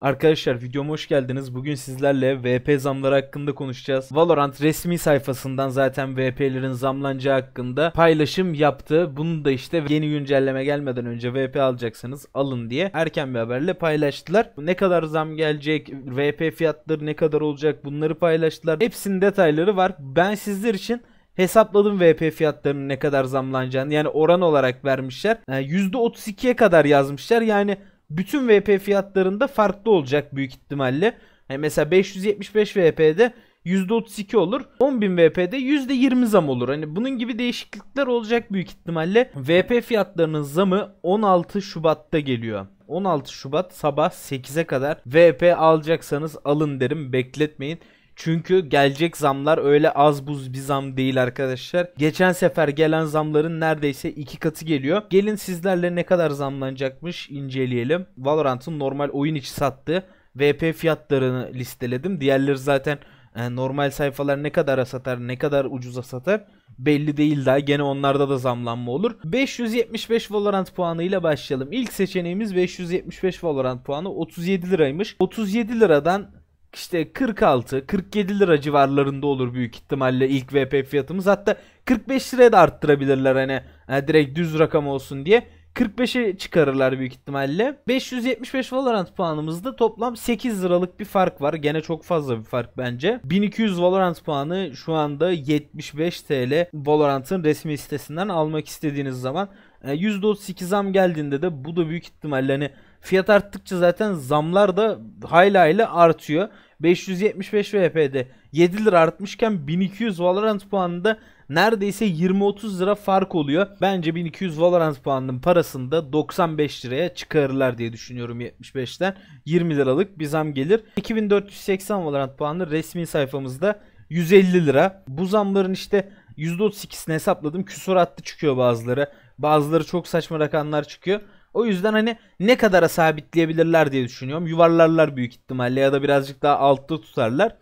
Arkadaşlar videoma hoş geldiniz. Bugün sizlerle VP zamları hakkında konuşacağız. Valorant resmi sayfasından zaten VP'lerin zamlanacağı hakkında paylaşım yaptı. Bunu da işte yeni güncelleme gelmeden önce VP alacaksanız alın diye erken bir haberle paylaştılar. Ne kadar zam gelecek, VP fiyatları ne kadar olacak bunları paylaştılar. Hepsinin detayları var. Ben sizler için hesapladım VP fiyatlarının ne kadar zamlanacağını. Yani oran olarak vermişler. Ee, yani %32'ye kadar yazmışlar. Yani bütün VP fiyatlarında farklı olacak büyük ihtimalle. Yani mesela 575 VP'de %32 olur. 10.000 VP'de %20 zam olur. Hani bunun gibi değişiklikler olacak büyük ihtimalle. VP fiyatlarının zamı 16 Şubat'ta geliyor. 16 Şubat sabah 8'e kadar VP alacaksanız alın derim bekletmeyin. Çünkü gelecek zamlar öyle az buz bir zam değil arkadaşlar. Geçen sefer gelen zamların neredeyse iki katı geliyor. Gelin sizlerle ne kadar zamlanacakmış inceleyelim. Valorant'ın normal oyun içi sattığı VP fiyatlarını listeledim. Diğerleri zaten e, normal sayfalar ne kadara satar, ne kadar ucuza satar belli değil daha. Gene onlarda da zamlanma olur. 575 Valorant puanıyla başlayalım. İlk seçeneğimiz 575 Valorant puanı 37 liraymış. 37 liradan işte 46, 47 lira civarlarında olur büyük ihtimalle ilk VP fiyatımız. Hatta 45 liraya da arttırabilirler hani, direkt düz rakam olsun diye. 45'e çıkarırlar büyük ihtimalle. 575 Valorant puanımızda toplam 8 liralık bir fark var. Gene çok fazla bir fark bence. 1200 Valorant puanı şu anda 75 TL Valorant'ın resmi sitesinden almak istediğiniz zaman %38 e, zam geldiğinde de bu da büyük ihtimalle hani Fiyat arttıkça zaten zamlar da hayli hayli artıyor. 575 VP'de 7 lira artmışken 1200 Valorant puanında neredeyse 20-30 lira fark oluyor. Bence 1200 Valorant puanının parasını da 95 liraya çıkarırlar diye düşünüyorum 75'ten. 20 liralık bir zam gelir. 2480 Valorant puanı resmi sayfamızda 150 lira. Bu zamların işte %32'sini hesapladım. attı çıkıyor bazıları. Bazıları çok saçma rakamlar çıkıyor. O yüzden hani ne kadara sabitleyebilirler diye düşünüyorum. Yuvarlarlar büyük ihtimalle ya da birazcık daha altta tutarlar.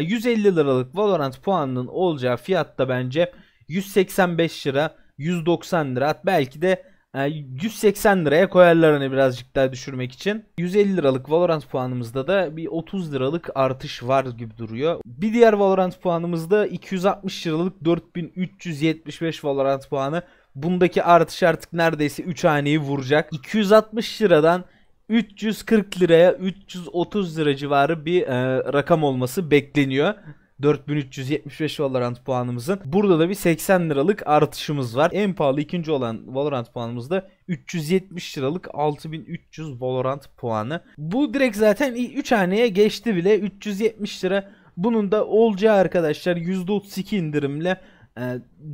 150 e, liralık Valorant puanının olacağı fiyatta bence 185 lira, 190 lira belki de 180 e, liraya koyarlar hani birazcık daha düşürmek için. 150 liralık Valorant puanımızda da bir 30 liralık artış var gibi duruyor. Bir diğer Valorant puanımızda 260 liralık 4375 Valorant puanı Bundaki artış artık neredeyse 3 haneyi vuracak. 260 liradan 340 liraya 330 lira civarı bir e, rakam olması bekleniyor. 4375 Valorant puanımızın. Burada da bir 80 liralık artışımız var. En pahalı ikinci olan Valorant puanımız da 370 liralık 6300 Valorant puanı. Bu direkt zaten 3 haneye geçti bile 370 lira. Bunun da olacağı arkadaşlar %32 indirimle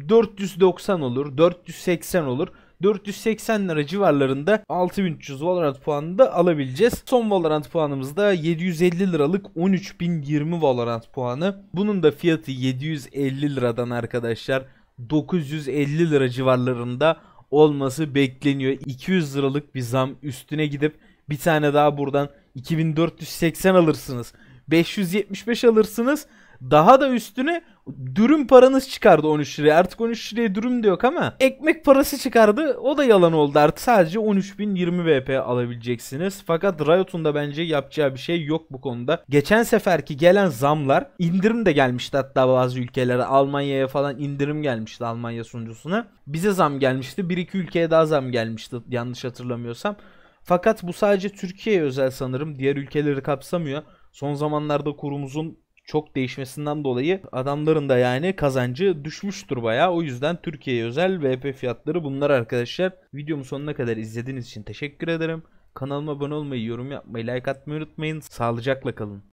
490 ee, olur, 480 olur. 480 lira civarlarında 6300 Valorant puanını da alabileceğiz. Son Valorant puanımız da 750 liralık 13020 Valorant puanı. Bunun da fiyatı 750 liradan arkadaşlar 950 lira civarlarında olması bekleniyor. 200 liralık bir zam üstüne gidip bir tane daha buradan 2480 alırsınız. 575 alırsınız. Daha da üstüne dürüm paranız çıkardı 13 liraya. Artık 13 liraya dürüm de yok ama ekmek parası çıkardı. O da yalan oldu artık. Sadece 13.020 VP alabileceksiniz. Fakat Riot'un da bence yapacağı bir şey yok bu konuda. Geçen seferki gelen zamlar indirim de gelmişti hatta bazı ülkelere. Almanya'ya falan indirim gelmişti Almanya sunucusuna. Bize zam gelmişti. 1-2 ülkeye daha zam gelmişti yanlış hatırlamıyorsam. Fakat bu sadece Türkiye'ye özel sanırım. Diğer ülkeleri kapsamıyor. Son zamanlarda kurumuzun çok değişmesinden dolayı adamların da yani kazancı düşmüştür baya. O yüzden Türkiye'ye özel VP fiyatları bunlar arkadaşlar. Videomu sonuna kadar izlediğiniz için teşekkür ederim. Kanalıma abone olmayı, yorum yapmayı, like atmayı unutmayın. Sağlıcakla kalın.